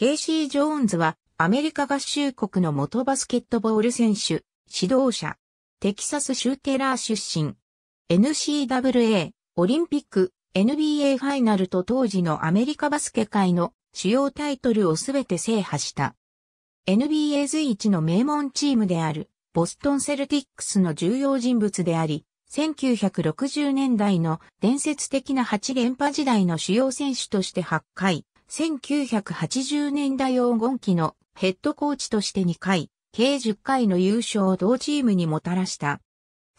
ケイシー・ジョーンズはアメリカ合衆国の元バスケットボール選手、指導者、テキサス州テラー出身、NCAA、オリンピック、NBA ファイナルと当時のアメリカバスケ界の主要タイトルをすべて制覇した。NBA 随一の名門チームである、ボストンセルティックスの重要人物であり、1960年代の伝説的な8連覇時代の主要選手として8回、1980年代黄金期のヘッドコーチとして2回、計10回の優勝を同チームにもたらした。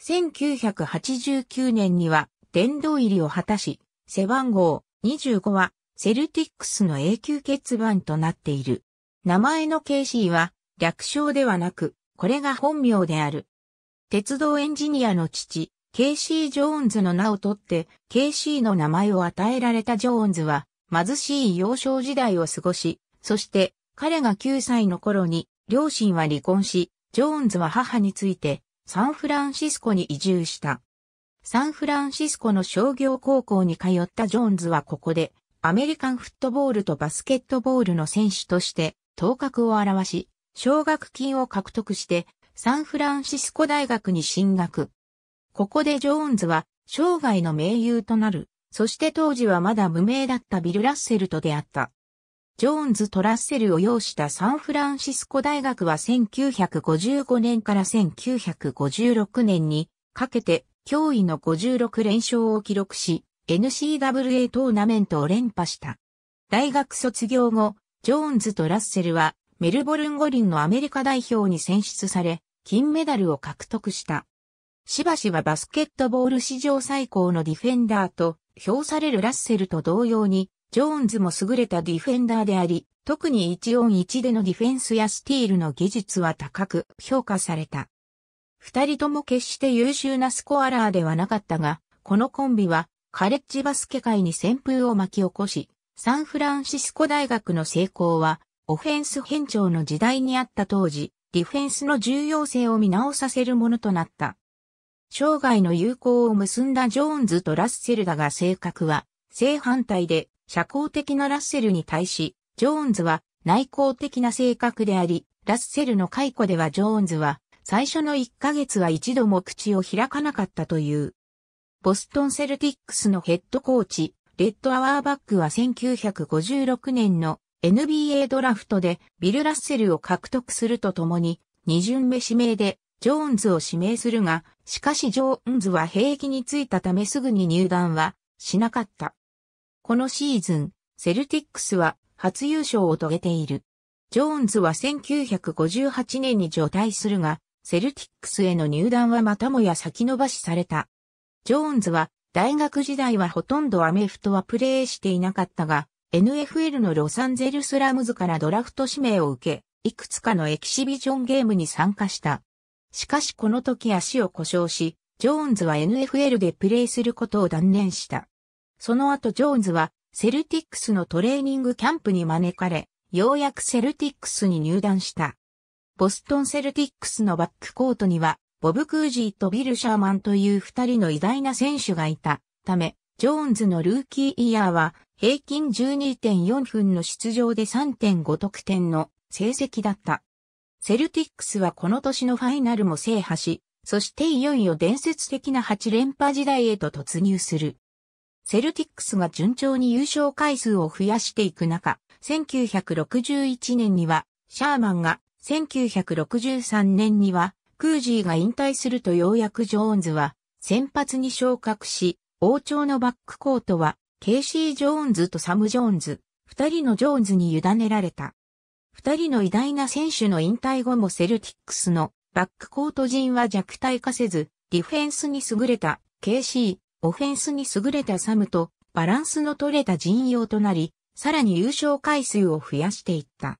1989年には殿堂入りを果たし、背番号25はセルティックスの永久欠番となっている。名前のケイシーは略称ではなく、これが本名である。鉄道エンジニアの父、ケイシー・ジョーンズの名を取って、ケイシーの名前を与えられたジョーンズは、貧しい幼少時代を過ごし、そして彼が9歳の頃に両親は離婚し、ジョーンズは母についてサンフランシスコに移住した。サンフランシスコの商業高校に通ったジョーンズはここでアメリカンフットボールとバスケットボールの選手として頭角を現し、奨学金を獲得してサンフランシスコ大学に進学。ここでジョーンズは生涯の盟友となるそして当時はまだ無名だったビル・ラッセルと出会った。ジョーンズとラッセルを擁したサンフランシスコ大学は1955年から1956年にかけて驚異の56連勝を記録し n c w a トーナメントを連覇した。大学卒業後、ジョーンズとラッセルはメルボルン五輪のアメリカ代表に選出され金メダルを獲得した。しばしばバスケットボール史上最高のディフェンダーと評されるラッセルと同様に、ジョーンズも優れたディフェンダーであり、特に1オン1でのディフェンスやスティールの技術は高く評価された。二人とも決して優秀なスコアラーではなかったが、このコンビはカレッジバスケ界に旋風を巻き起こし、サンフランシスコ大学の成功は、オフェンス変調の時代にあった当時、ディフェンスの重要性を見直させるものとなった。生涯の友好を結んだジョーンズとラッセルだが性格は正反対で社交的なラッセルに対し、ジョーンズは内向的な性格であり、ラッセルの解雇ではジョーンズは最初の1ヶ月は一度も口を開かなかったという。ボストンセルティックスのヘッドコーチ、レッドアワーバックは1956年の NBA ドラフトでビル・ラッセルを獲得するとともに、二巡目指名でジョーンズを指名するが、しかしジョーンズは兵役についたためすぐに入団はしなかった。このシーズン、セルティックスは初優勝を遂げている。ジョーンズは1958年に除隊するが、セルティックスへの入団はまたもや先延ばしされた。ジョーンズは大学時代はほとんどアメフトはプレーしていなかったが、NFL のロサンゼルスラムズからドラフト指名を受け、いくつかのエキシビジョンゲームに参加した。しかしこの時足を故障し、ジョーンズは NFL でプレーすることを断念した。その後ジョーンズはセルティックスのトレーニングキャンプに招かれ、ようやくセルティックスに入団した。ボストンセルティックスのバックコートには、ボブ・クージーとビル・シャーマンという二人の偉大な選手がいたため、ジョーンズのルーキーイヤーは平均12.4分の出場で3.5得点の成績だった。セルティックスはこの年のファイナルも制覇し、そしていよいよ伝説的な8連覇時代へと突入する。セルティックスが順調に優勝回数を増やしていく中、1961年には、シャーマンが、1963年には、クージーが引退するとようやくジョーンズは、先発に昇格し、王朝のバックコートは、ケイシー・ジョーンズとサム・ジョーンズ、二人のジョーンズに委ねられた。二人の偉大な選手の引退後もセルティックスのバックコート陣は弱体化せず、ディフェンスに優れた KC、オフェンスに優れたサムとバランスの取れた陣容となり、さらに優勝回数を増やしていった。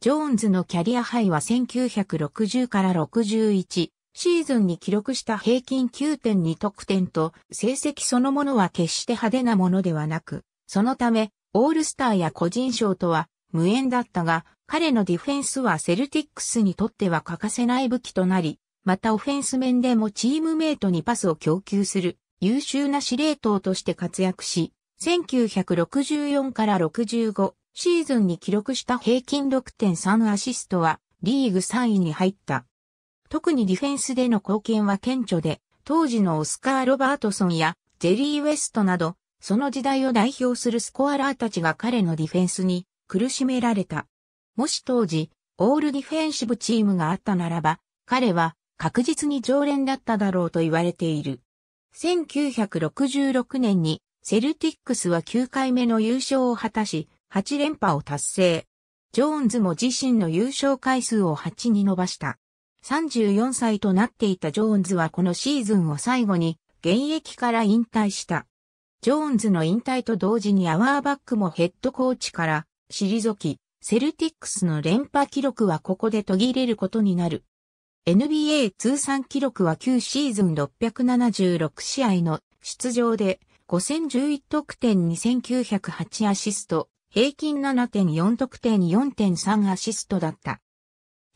ジョーンズのキャリアハイは1960から61シーズンに記録した平均9.2得点と成績そのものは決して派手なものではなく、そのためオールスターや個人賞とは無縁だったが、彼のディフェンスはセルティックスにとっては欠かせない武器となり、またオフェンス面でもチームメイトにパスを供給する優秀な司令塔として活躍し、1964から65シーズンに記録した平均6.3アシストはリーグ3位に入った。特にディフェンスでの貢献は顕著で、当時のオスカー・ロバートソンやジェリー・ウェストなど、その時代を代表するスコアラーたちが彼のディフェンスに苦しめられた。もし当時、オールディフェンシブチームがあったならば、彼は確実に常連だっただろうと言われている。1966年にセルティックスは9回目の優勝を果たし、8連覇を達成。ジョーンズも自身の優勝回数を8に伸ばした。34歳となっていたジョーンズはこのシーズンを最後に現役から引退した。ジョーンズの引退と同時にアワーバックもヘッドコーチから退き、セルティックスの連覇記録はここで途切れることになる。NBA 通算記録は9シーズン676試合の出場で5011得点2908アシスト、平均7.4得点4.3アシストだった。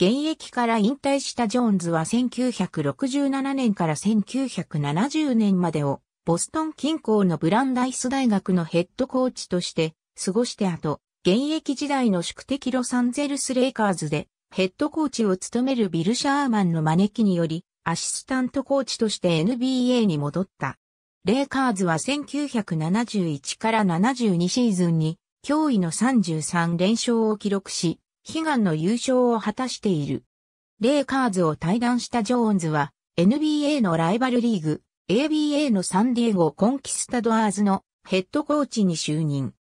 現役から引退したジョーンズは1967年から1970年までをボストン近郊のブランダイス大学のヘッドコーチとして過ごして後、現役時代の宿敵ロサンゼルスレイカーズでヘッドコーチを務めるビル・シャーマンの招きによりアシスタントコーチとして NBA に戻った。レイカーズは1971から72シーズンに驚異の33連勝を記録し、悲願の優勝を果たしている。レイカーズを退団したジョーンズは NBA のライバルリーグ ABA のサンディエゴコンキスタドアーズのヘッドコーチに就任。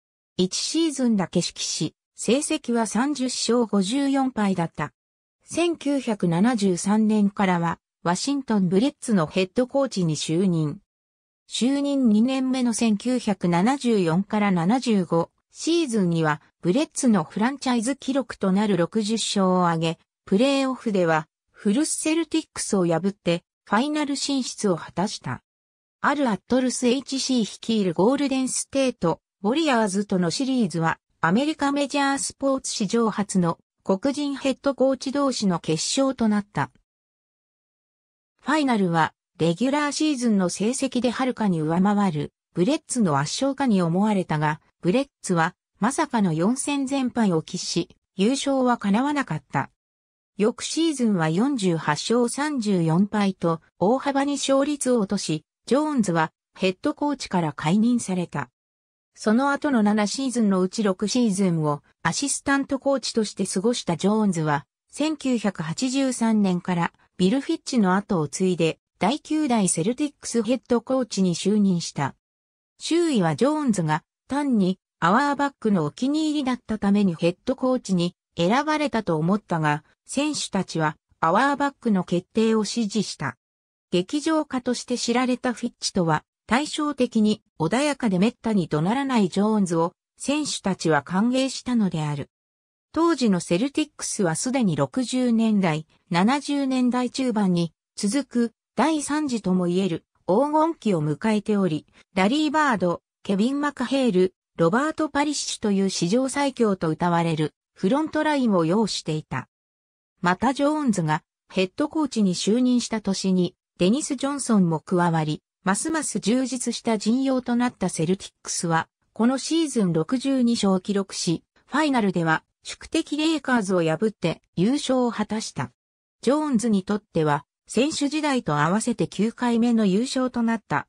1シーズンだけ指揮し、成績は30勝54敗だった。1973年からは、ワシントンブレッツのヘッドコーチに就任。就任2年目の1974から75シーズンには、ブレッツのフランチャイズ記録となる60勝を挙げ、プレーオフでは、フルスセルティックスを破って、ファイナル進出を果たした。あるアットルス HC 率いるゴールデンステート、ウォリアーズとのシリーズは、アメリカメジャースポーツ史上初の黒人ヘッドコーチ同士の決勝となった。ファイナルは、レギュラーシーズンの成績ではるかに上回る、ブレッツの圧勝かに思われたが、ブレッツは、まさかの4戦全敗を喫し、優勝は叶わなかった。翌シーズンは48勝34敗と、大幅に勝率を落とし、ジョーンズはヘッドコーチから解任された。その後の7シーズンのうち6シーズンをアシスタントコーチとして過ごしたジョーンズは、1983年からビル・フィッチの後を継いで、第9代セルティックスヘッドコーチに就任した。周囲はジョーンズが単にアワーバックのお気に入りだったためにヘッドコーチに選ばれたと思ったが、選手たちはアワーバックの決定を支持した。劇場家として知られたフィッチとは対照的に穏やかで滅多に怒鳴らないジョーンズを選手たちは歓迎したのである。当時のセルティックスはすでに60年代、70年代中盤に続く第3次ともいえる黄金期を迎えており、ラリー・バード、ケビン・マカヘール、ロバート・パリッシュという史上最強と歌われるフロントラインを要していた。またジョーンズがヘッドコーチに就任した年にデニス・ジョンソンも加わり、ますます充実した陣容となったセルティックスは、このシーズン62勝を記録し、ファイナルでは宿敵レイカーズを破って優勝を果たした。ジョーンズにとっては、選手時代と合わせて9回目の優勝となった。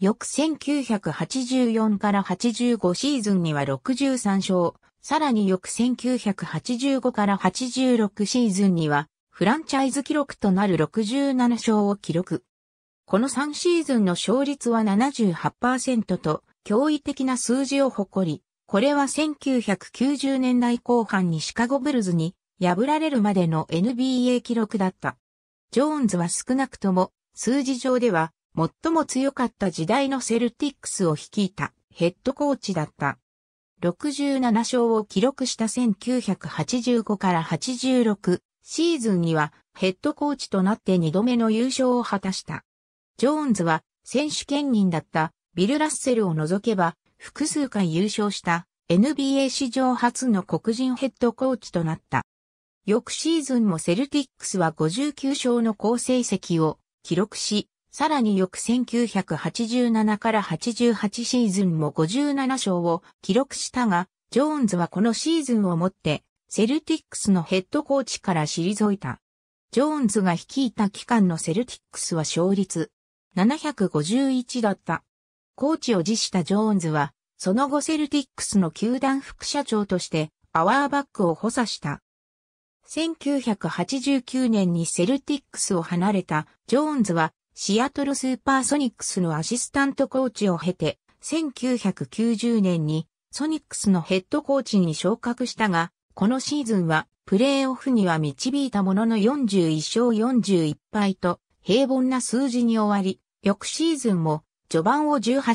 翌1984から85シーズンには63勝、さらに翌1985から86シーズンには、フランチャイズ記録となる67勝を記録。この3シーズンの勝率は78%と驚異的な数字を誇り、これは1990年代後半にシカゴブルズに破られるまでの NBA 記録だった。ジョーンズは少なくとも数字上では最も強かった時代のセルティックスを率いたヘッドコーチだった。67勝を記録した1985から86シーズンにはヘッドコーチとなって2度目の優勝を果たした。ジョーンズは選手兼任だったビル・ラッセルを除けば複数回優勝した NBA 史上初の黒人ヘッドコーチとなった。翌シーズンもセルティックスは59勝の好成績を記録し、さらに翌1987から88シーズンも57勝を記録したが、ジョーンズはこのシーズンをもってセルティックスのヘッドコーチから退いた。ジョーンズが率いた期間のセルティックスは勝率751だった。コーチを辞したジョーンズは、その後セルティックスの球団副社長として、パワーバックを補佐した。1989年にセルティックスを離れたジョーンズはシアトルスーパーソニックスのアシスタントコーチを経て1990年にソニックスのヘッドコーチに昇格したが、このシーズンはプレーオフには導いたものの41勝41敗と平凡な数字に終わり、翌シーズンも序盤を18勝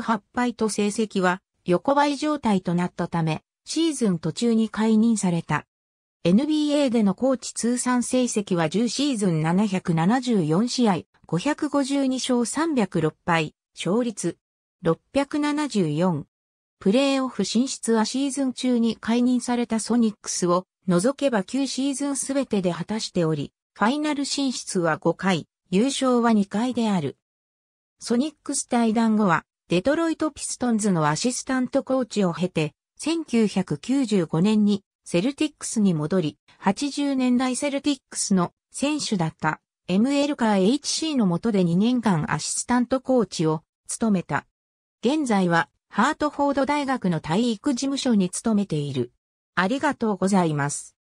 18敗と成績は横ばい状態となったため、シーズン途中に解任された。NBA でのコーチ通算成績は10シーズン774試合、552勝306敗、勝率674。プレーオフ進出はシーズン中に解任されたソニックスを除けば9シーズンすべてで果たしており、ファイナル進出は5回、優勝は2回である。ソニックス対談後は、デトロイトピストンズのアシスタントコーチを経て、1995年にセルティックスに戻り、80年代セルティックスの選手だった ML カー HC の下で2年間アシスタントコーチを務めた。現在はハートフォード大学の体育事務所に勤めている。ありがとうございます。